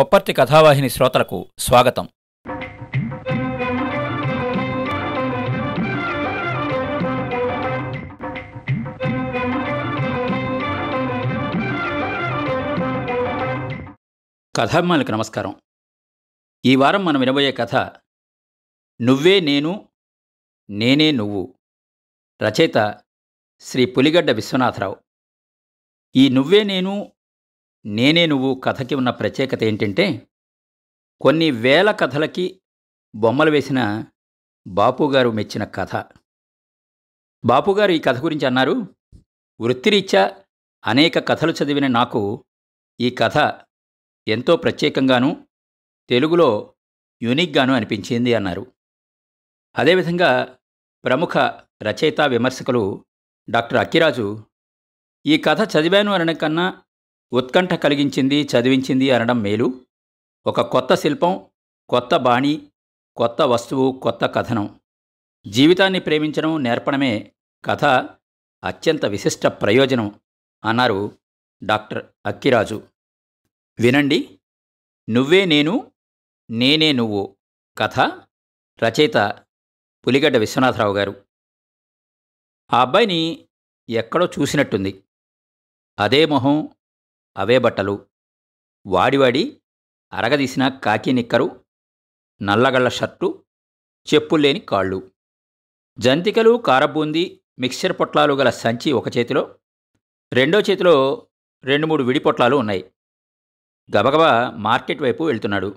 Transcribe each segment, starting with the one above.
కొప్పర్తి కథావాహిని శ్రోతలకు స్వాగతం కథాభిమానులకు నమస్కారం ఈ వారం మనం వినబోయే కథ నువ్వే నేను నేనే నువ్వు రచయిత శ్రీ పులిగడ్డ విశ్వనాథరావు ఈ నువ్వే నేను నేనే నువ్వు కథకి ఉన్న ప్రత్యేకత ఏంటంటే కొన్ని వేల కథలకి బొమ్మలు వేసిన బాపుగారు మెచ్చిన కథ బాపుగారు ఈ కథ గురించి అన్నారు వృత్తిరీత్యా అనేక కథలు చదివిన నాకు ఈ కథ ఎంతో ప్రత్యేకంగాను తెలుగులో యూనిక్గాను అనిపించింది అన్నారు అదేవిధంగా ప్రముఖ రచయిత విమర్శకులు డాక్టర్ అక్కిరాజు ఈ కథ చదివాను అనకన్నా ఉత్కంఠ కలిగించింది చదివించింది అనడం మేలు ఒక కొత్త శిల్పం కొత్త బాణి కొత్త వస్తువు కొత్త కథనం జీవితాన్ని ప్రేమించడం నేర్పడమే కథ అత్యంత విశిష్ట ప్రయోజనం అన్నారు డాక్టర్ అక్కిరాజు వినండి నువ్వే నేను నేనే నువ్వు కథ రచయిత పులిగడ్డ విశ్వనాథరావు గారు ఆ అబ్బాయిని ఎక్కడో చూసినట్టుంది అదే మొహం అవే బట్టలు వాడివాడి అరగదీసిన కాకి నిక్కరు నల్లగళ్ళ షర్టు చెప్పుల్లేని కాళ్ళు జంతికలు కారబూంది మిక్సర్ పొట్లాలు గల సంచి ఒక చేతిలో రెండో చేతిలో రెండు మూడు విడి పొట్లాలు ఉన్నాయి గబగబా మార్కెట్ వైపు వెళ్తున్నాడు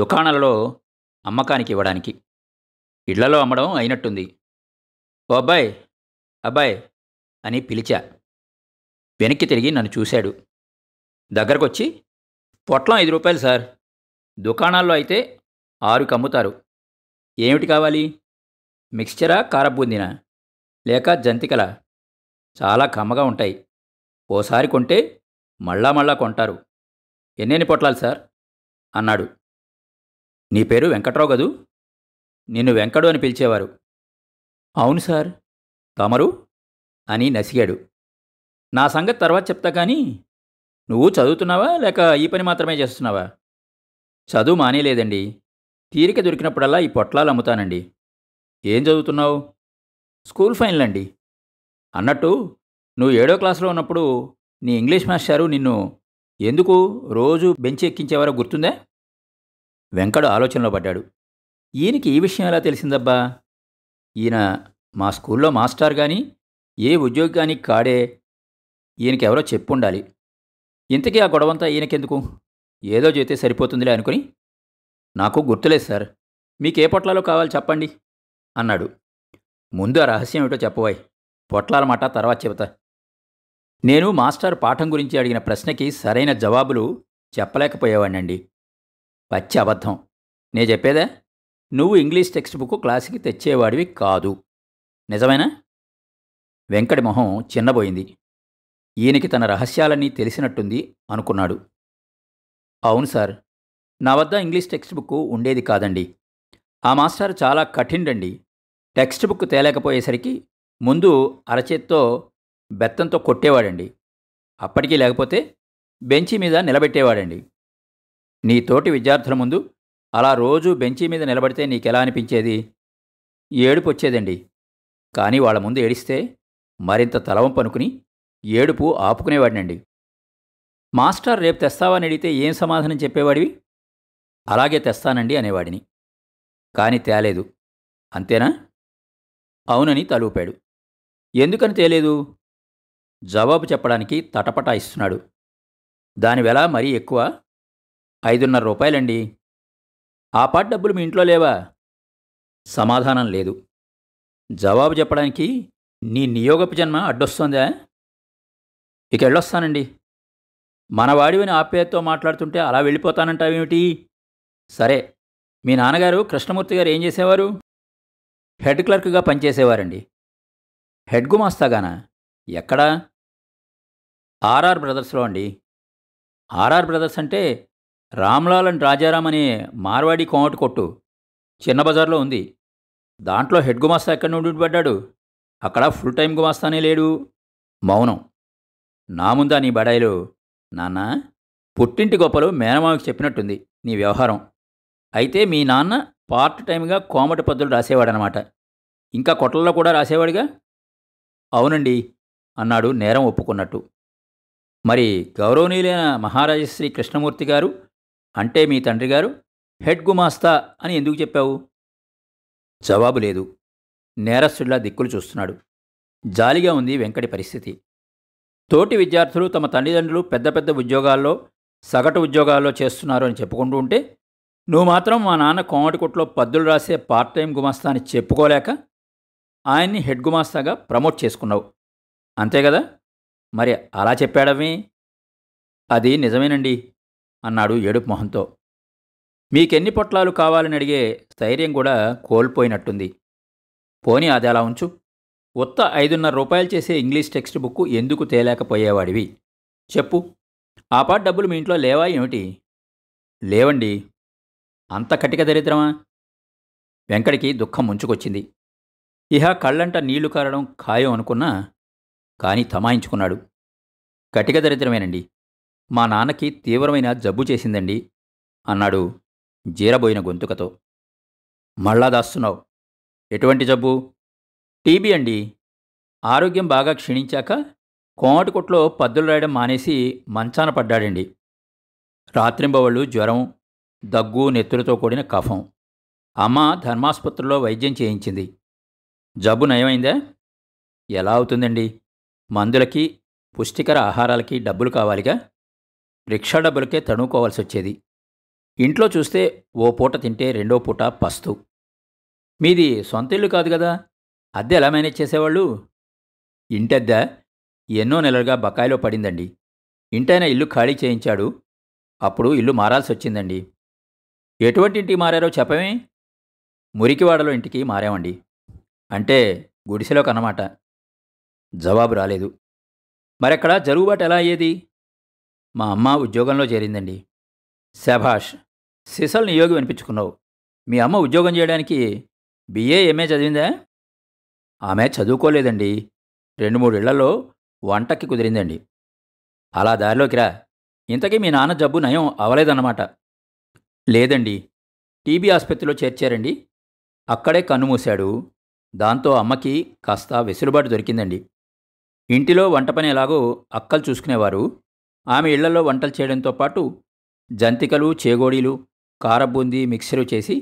దుకాణాలలో అమ్మకానికి ఇవ్వడానికి ఇళ్లలో అమ్మడం అయినట్టుంది ఓ అబ్బాయ్ అబ్బాయ్ అని పిలిచా వెనక్కి తిరిగి నన్ను చూశాడు దగ్గరకొచ్చి పొట్లం ఐదు రూపాయలు సార్ దుకాణాల్లో అయితే ఆరు కమ్ముతారు ఏమిటి కావాలి మిక్స్చరా కారబూందిన లేక జంతికల చాలా కమ్మగా ఉంటాయి ఓసారి కొంటే మళ్ళా మళ్ళా కొంటారు ఎన్నెన్ని పొట్లాలు సార్ అన్నాడు నీ పేరు వెంకట్రావు గదు నిన్ను వెంకడు అని పిలిచేవారు అవును సార్ తమరు అని నసిగాడు నా సంగతి తర్వాత చెప్తా కానీ నువ్వు చదువుతున్నావా లేక ఈ పని మాత్రమే చేస్తున్నావా చదువు మానేలేదండి తీరిక దొరికినప్పుడల్లా ఈ పొట్లాలు అమ్ముతానండి ఏం చదువుతున్నావు స్కూల్ ఫైనల్ అండి అన్నట్టు నువ్వు ఏడో క్లాస్లో ఉన్నప్పుడు నీ ఇంగ్లీష్ మాస్టారు నిన్ను ఎందుకు రోజు బెంచ్ ఎక్కించేవారో గుర్తుందే వెంకడు ఆలోచనలో పడ్డాడు ఈయనకి ఈ విషయం ఎలా తెలిసిందబ్బా ఈయన మా స్కూల్లో మాస్టర్ కానీ ఏ ఉద్యోగానికి కాడే ఈయనకెవరో చెప్పుండాలి ఇంతకీ ఆ గొడవంతా ఈయనకెందుకు ఏదో చేతే సరిపోతుందిలే అనుకుని నాకు గుర్తులేదు సార్ మీకే పొట్లాలు కావాలి చెప్పండి అన్నాడు ముందు ఆ రహస్యం ఏమిటో చెప్పవాయి పొట్లాల మాట తర్వాత చెబుతా నేను మాస్టర్ పాఠం గురించి అడిగిన ప్రశ్నకి సరైన జవాబులు చెప్పలేకపోయేవాడినండి పచ్చి అబద్ధం నే చెప్పేదా నువ్వు ఇంగ్లీష్ టెక్స్ట్ బుక్ క్లాసుకి తెచ్చేవాడివి కాదు నిజమేనా వెంకటి మొహం చిన్నబోయింది ఈయనకి తన రహస్యాలన్నీ తెలిసినట్టుంది అనుకున్నాడు అవును సార్ నా వద్ద ఇంగ్లీష్ టెక్స్ట్ బుక్ ఉండేది కాదండి ఆ మాస్టర్ చాలా కఠిండండి టెక్స్ట్ బుక్ తేలేకపోయేసరికి ముందు అరచేత్తో బెత్తంతో కొట్టేవాడండి అప్పటికీ లేకపోతే బెంచి మీద నిలబెట్టేవాడండి నీ తోటి విద్యార్థుల ముందు అలా రోజు బెంచి మీద నిలబడితే నీకెలా అనిపించేది ఏడుపు వచ్చేదండి కానీ వాళ్ళ ముందు ఏడిస్తే మరింత తలవం పనుకుని ఏడుపు ఆపుకునేవాడినండి మాస్టర్ రేపు అని అడిగితే ఏం సమాధానం చెప్పేవాడివి అలాగే తెస్తానండి అనేవాడిని కాని తేలేదు అంతేనా అవునని తలూపాడు ఎందుకని తేలేదు జవాబు చెప్పడానికి ఇస్తున్నాడు దాని వెల మరీ ఎక్కువ ఐదున్నర రూపాయలండి ఆ పాటు డబ్బులు మీ ఇంట్లో లేవా సమాధానం లేదు జవాబు చెప్పడానికి నీ నియోగపు జన్మ అడ్డొస్తోందా ఇక వెళ్ళొస్తానండి మనవాడివని ఆప్యాయతతో మాట్లాడుతుంటే అలా వెళ్ళిపోతానంటావేమిటి సరే మీ నాన్నగారు కృష్ణమూర్తి గారు ఏం చేసేవారు హెడ్ క్లర్క్గా పనిచేసేవారండి హెడ్ గుమాస్తాగానా ఎక్కడా ఆర్ఆర్ బ్రదర్స్లో అండి ఆర్ఆర్ బ్రదర్స్ అంటే రామ్లాల్ అండ్ రాజారాం అనే మార్వాడి కోమటి కొట్టు చిన్న బజార్లో ఉంది దాంట్లో హెడ్ గుమాస్తా ఎక్కడ నుండి పడ్డాడు అక్కడ ఫుల్ టైం గుమాస్తానే లేడు మౌనం నా ముందా నీ బడాయిలు నాన్న పుట్టింటి గొప్పలు మేనమామకి చెప్పినట్టుంది నీ వ్యవహారం అయితే మీ నాన్న పార్ట్ టైంగా కోమటి పద్దులు రాసేవాడనమాట ఇంకా కొట్లలో కూడా రాసేవాడిగా అవునండి అన్నాడు నేరం ఒప్పుకున్నట్టు మరి గౌరవనీయులైన మహారాజశ్రీ కృష్ణమూర్తి గారు అంటే మీ తండ్రి గారు హెడ్ గుమాస్తా అని ఎందుకు చెప్పావు జవాబు లేదు నేరస్తుడిలా దిక్కులు చూస్తున్నాడు జాలిగా ఉంది వెంకటి పరిస్థితి తోటి విద్యార్థులు తమ తల్లిదండ్రులు పెద్ద పెద్ద ఉద్యోగాల్లో సగటు ఉద్యోగాల్లో చేస్తున్నారు అని చెప్పుకుంటూ ఉంటే నువ్వు మాత్రం మా నాన్న కోమటికుట్లో పద్దులు రాసే పార్ట్ టైం గుమాస్తా అని చెప్పుకోలేక ఆయన్ని హెడ్ గుమాస్తాగా ప్రమోట్ చేసుకున్నావు అంతే కదా మరి అలా చెప్పాడమే అది నిజమేనండి అన్నాడు ఏడుపు మొహంతో మీకెన్ని పొట్లాలు కావాలని అడిగే స్థైర్యం కూడా కోల్పోయినట్టుంది పోనీ అది అలా ఉంచు ఉత్త ఐదున్నర రూపాయలు చేసే ఇంగ్లీష్ టెక్స్ట్ బుక్ ఎందుకు తేలేకపోయేవాడివి చెప్పు ఆ పాటు డబ్బులు మీ ఇంట్లో లేవా ఏమిటి లేవండి అంత కటిక దరిద్రమా వెంకటికి దుఃఖం ముంచుకొచ్చింది ఇహ కళ్ళంట నీళ్లు కారడం ఖాయం అనుకున్నా కానీ తమాయించుకున్నాడు కటిక దరిద్రమేనండి మా నాన్నకి తీవ్రమైన జబ్బు చేసిందండి అన్నాడు జీరబోయిన గొంతుకతో మళ్ళా దాస్తున్నావు ఎటువంటి జబ్బు టీబీ అండి ఆరోగ్యం బాగా క్షీణించాక కోమటికొట్లో పద్దులు రాయడం మానేసి మంచాన పడ్డాడండి రాత్రింబవళ్ళు జ్వరం దగ్గు నెత్తులతో కూడిన కఫం అమ్మ ధర్మాసుపత్రిలో వైద్యం చేయించింది జబ్బు నయమైందా ఎలా అవుతుందండి మందులకి పుష్టికర ఆహారాలకి డబ్బులు కావాలిగా రిక్షా డబ్బులకే తణుకోవాల్సి వచ్చేది ఇంట్లో చూస్తే ఓ పూట తింటే రెండో పూట పస్తు మీది సొంత ఇల్లు కాదు కదా అద్దె ఎలా మేనేజ్ చేసేవాళ్ళు ఇంటద్దె ఎన్నో నెలలుగా బకాయిలో పడిందండి ఇంటైనా ఇల్లు ఖాళీ చేయించాడు అప్పుడు ఇల్లు మారాల్సి వచ్చిందండి ఎటువంటి ఇంటికి మారారో చెప్పమే మురికివాడలో ఇంటికి మారామండి అంటే గుడిసెలో కనమాట జవాబు రాలేదు మరెక్కడ జరుగుబాటు ఎలా అయ్యేది మా అమ్మ ఉద్యోగంలో చేరిందండి శభాష్ సిసల్ నియోగి వినిపించుకున్నావు మీ అమ్మ ఉద్యోగం చేయడానికి బిఏ ఎంఏ చదివిందా ఆమె చదువుకోలేదండి రెండు మూడేళ్లలో వంటకి కుదిరిందండి అలా దారిలోకి రా ఇంతకీ మీ నాన్న జబ్బు నయం అవలేదన్నమాట లేదండి టీబీ ఆసుపత్రిలో చేర్చారండి అక్కడే కన్నుమూశాడు దాంతో అమ్మకి కాస్త వెసులుబాటు దొరికిందండి ఇంటిలో వంట పని ఎలాగో అక్కలు చూసుకునేవారు ఆమె ఇళ్లలో వంటలు చేయడంతో పాటు జంతికలు చేగోడీలు కారబూందీ మిక్సరు చేసి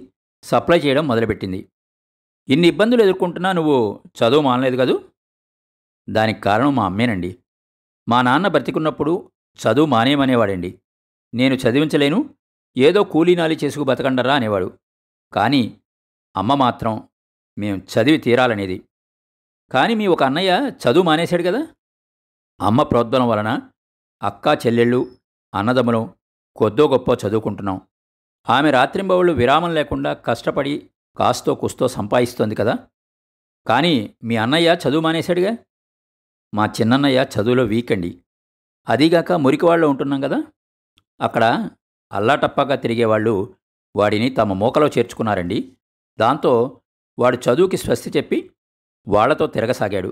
సప్లై చేయడం మొదలుపెట్టింది ఇన్ని ఇబ్బందులు ఎదుర్కొంటున్నా నువ్వు చదువు మానలేదు కదూ దానికి కారణం మా అమ్మేనండి మా నాన్న బ్రతికున్నప్పుడు చదువు మానేమనేవాడండి నేను చదివించలేను ఏదో కూలీనాలి చేసుకు బతకండరా అనేవాడు కానీ అమ్మ మాత్రం మేము చదివి తీరాలనేది కానీ మీ ఒక అన్నయ్య చదువు మానేశాడు కదా అమ్మ ప్రోద్బలం వలన అక్క చెల్లెళ్ళు అన్నదమ్ములం కొద్దో గొప్ప చదువుకుంటున్నాం ఆమె రాత్రింబవుళ్ళు విరామం లేకుండా కష్టపడి కాస్తో కుస్తో సంపాదిస్తోంది కదా కానీ మీ అన్నయ్య చదువు మానేశాడుగా మా చిన్నన్నయ్య చదువులో వీక్ అండి అదీగాక మురికివాళ్ళు ఉంటున్నాం కదా అక్కడ అల్లాటప్పాగా తిరిగేవాళ్ళు వాడిని తమ మూకలో చేర్చుకున్నారండి దాంతో వాడు చదువుకి స్వస్తి చెప్పి వాళ్లతో తిరగసాగాడు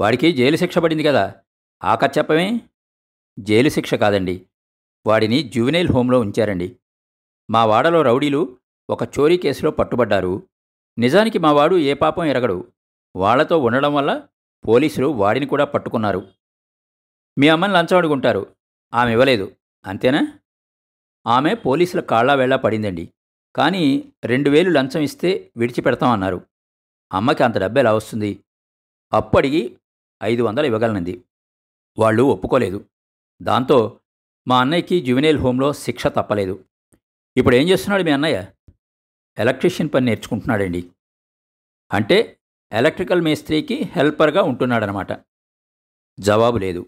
వాడికి జైలు శిక్ష పడింది కదా ఆ జైలు శిక్ష కాదండి వాడిని జువెనైల్ హోంలో ఉంచారండి మా వాడలో రౌడీలు ఒక చోరీ కేసులో పట్టుబడ్డారు నిజానికి మావాడు ఏ పాపం ఎరగడు వాళ్లతో ఉండడం వల్ల పోలీసులు వాడిని కూడా పట్టుకున్నారు మీ అమ్మని లంచం అడుగుంటారు ఆమె ఇవ్వలేదు అంతేనా ఆమె పోలీసుల కాళ్ళ పడిందండి కానీ రెండు వేలు లంచం ఇస్తే విడిచిపెడతామన్నారు అమ్మకి అంత డబ్బు ఎలా వస్తుంది అప్పటికి ఐదు వందలు ఇవ్వగలనంది వాళ్ళు ఒప్పుకోలేదు దాంతో మా అన్నయ్యకి జ్యువినేల్ హోంలో శిక్ష తప్పలేదు ఇప్పుడు ఏం చేస్తున్నాడు మీ అన్నయ్య ఎలక్ట్రీషియన్ పని నేర్చుకుంటున్నాడండి అంటే ఎలక్ట్రికల్ మేస్త్రీకి హెల్పర్గా ఉంటున్నాడనమాట జవాబు లేదు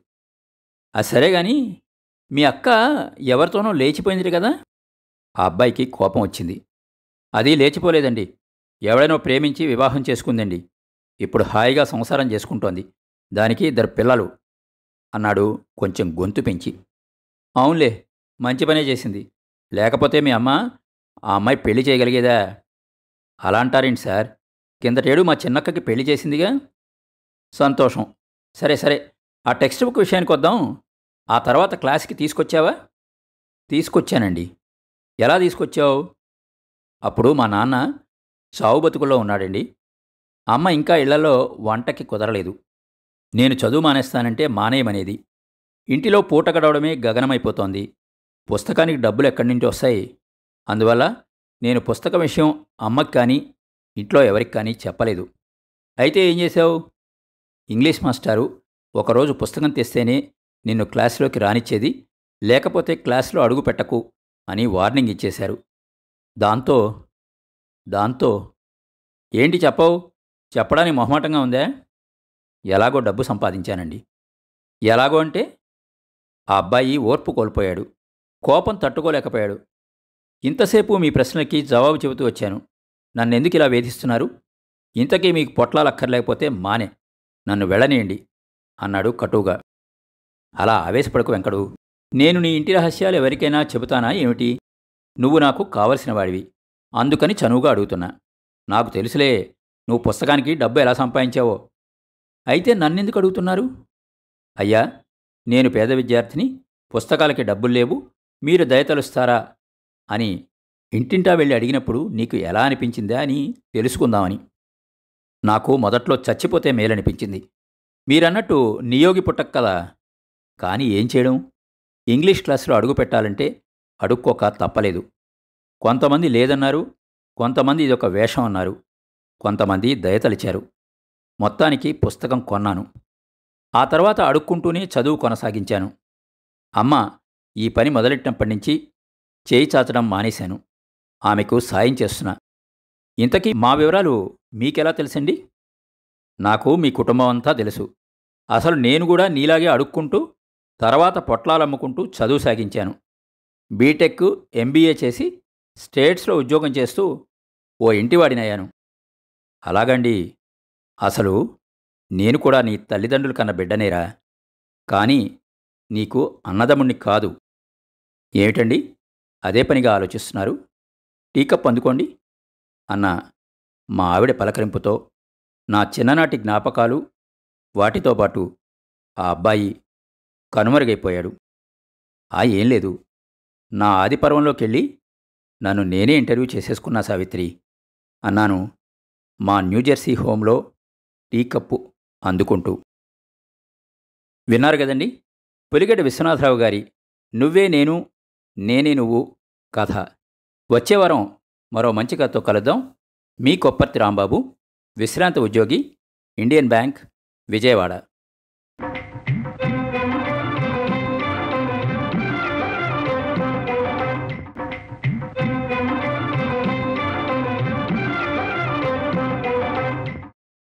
ఆ సరే కానీ మీ అక్క ఎవరితోనో లేచిపోయింది కదా ఆ అబ్బాయికి కోపం వచ్చింది అది లేచిపోలేదండి ఎవడైనా ప్రేమించి వివాహం చేసుకుందండి ఇప్పుడు హాయిగా సంసారం చేసుకుంటోంది దానికి ఇద్దరు పిల్లలు అన్నాడు కొంచెం గొంతు పెంచి అవునులే మంచి పనే చేసింది లేకపోతే మీ అమ్మ ఆ అమ్మాయి పెళ్లి చేయగలిగేదా అలా అంటారేంటి సార్ కిందటేడు మా చిన్నక్కకి పెళ్లి చేసిందిగా సంతోషం సరే సరే ఆ టెక్స్ట్ బుక్ విషయానికి వద్దాం ఆ తర్వాత క్లాస్కి తీసుకొచ్చావా తీసుకొచ్చానండి ఎలా తీసుకొచ్చావు అప్పుడు మా నాన్న సావు బతుకుల్లో ఉన్నాడండి అమ్మ ఇంకా ఇళ్లలో వంటకి కుదరలేదు నేను చదువు మానేస్తానంటే మానేయమనేది ఇంటిలో పూట గడవడమే గగనమైపోతోంది పుస్తకానికి డబ్బులు ఎక్కడి నుంచి వస్తాయి అందువల్ల నేను పుస్తక విషయం అమ్మకి కానీ ఇంట్లో ఎవరికి కానీ చెప్పలేదు అయితే ఏం చేశావు ఇంగ్లీష్ మాస్టారు ఒకరోజు పుస్తకం తెస్తేనే నిన్ను క్లాసులోకి రానిచ్చేది లేకపోతే క్లాసులో అడుగు పెట్టకు అని వార్నింగ్ ఇచ్చేశారు దాంతో దాంతో ఏంటి చెప్పవు చెప్పడానికి మొహమాటంగా ఉందా ఎలాగో డబ్బు సంపాదించానండి ఎలాగో అంటే ఆ అబ్బాయి ఓర్పు కోల్పోయాడు కోపం తట్టుకోలేకపోయాడు ఇంతసేపు మీ ప్రశ్నలకి జవాబు చెబుతూ వచ్చాను నన్నెందుకు ఇలా వేధిస్తున్నారు ఇంతకీ మీకు పొట్లాలు అక్కర్లేకపోతే మానే నన్ను వెళ్ళనేయండి అన్నాడు కటువుగా అలా ఆవేశపడకు వెంకడు నేను నీ ఇంటి రహస్యాలు ఎవరికైనా చెబుతానా ఏమిటి నువ్వు నాకు కావలసిన వాడివి అందుకని చనువుగా అడుగుతున్నా నాకు తెలుసులే నువ్వు పుస్తకానికి డబ్బు ఎలా సంపాదించావో అయితే నన్నెందుకు అడుగుతున్నారు అయ్యా నేను పేద విద్యార్థిని పుస్తకాలకి డబ్బులు లేవు మీరు దయతలుస్తారా అని ఇంటింటా వెళ్ళి అడిగినప్పుడు నీకు ఎలా అనిపించిందా అని తెలుసుకుందామని నాకు మొదట్లో చచ్చిపోతే మేలనిపించింది మీరన్నట్టు నియోగి పుట్టక కదా కానీ ఏం చేయడం ఇంగ్లీష్ క్లాసులో అడుగు పెట్టాలంటే అడుక్కోక తప్పలేదు కొంతమంది లేదన్నారు కొంతమంది ఇదొక వేషం అన్నారు కొంతమంది దయతలిచారు మొత్తానికి పుస్తకం కొన్నాను ఆ తర్వాత అడుక్కుంటూనే చదువు కొనసాగించాను అమ్మ ఈ పని మొదలెట్టినప్పటి నుంచి చేయి చాచడం మానేశాను ఆమెకు సాయం చేస్తున్నా ఇంతకీ మా వివరాలు మీకెలా తెలుసండి నాకు మీ కుటుంబం అంతా తెలుసు అసలు నేను కూడా నీలాగే అడుక్కుంటూ తర్వాత పొట్లాలు అమ్ముకుంటూ చదువు సాగించాను బీటెక్ ఎంబీఏ చేసి స్టేట్స్లో ఉద్యోగం చేస్తూ ఓ ఇంటివాడినయ్యాను అలాగండి అసలు నేను కూడా నీ తల్లిదండ్రులు కన్న బిడ్డనేరా కానీ నీకు అన్నదమ్ముణ్ణి కాదు ఏమిటండి అదే పనిగా ఆలోచిస్తున్నారు టీకప్ అందుకోండి అన్న మా ఆవిడ పలకరింపుతో నా చిన్ననాటి జ్ఞాపకాలు వాటితో పాటు ఆ అబ్బాయి కనుమరుగైపోయాడు ఆ ఏం లేదు నా ఆదిపర్వంలోకెళ్ళి నన్ను నేనే ఇంటర్వ్యూ చేసేసుకున్నా సావిత్రి అన్నాను మా న్యూజెర్సీ హోంలో టీ కప్పు అందుకుంటూ విన్నారు కదండి పులిగడ్డ విశ్వనాథరావు గారి నువ్వే నేను నేనే నువ్వు కథ వచ్చే వారం మరో మంచి కథతో కలుద్దాం మీ కొప్పర్తి రాంబాబు విశ్రాంత ఉద్యోగి ఇండియన్ బ్యాంక్ విజయవాడ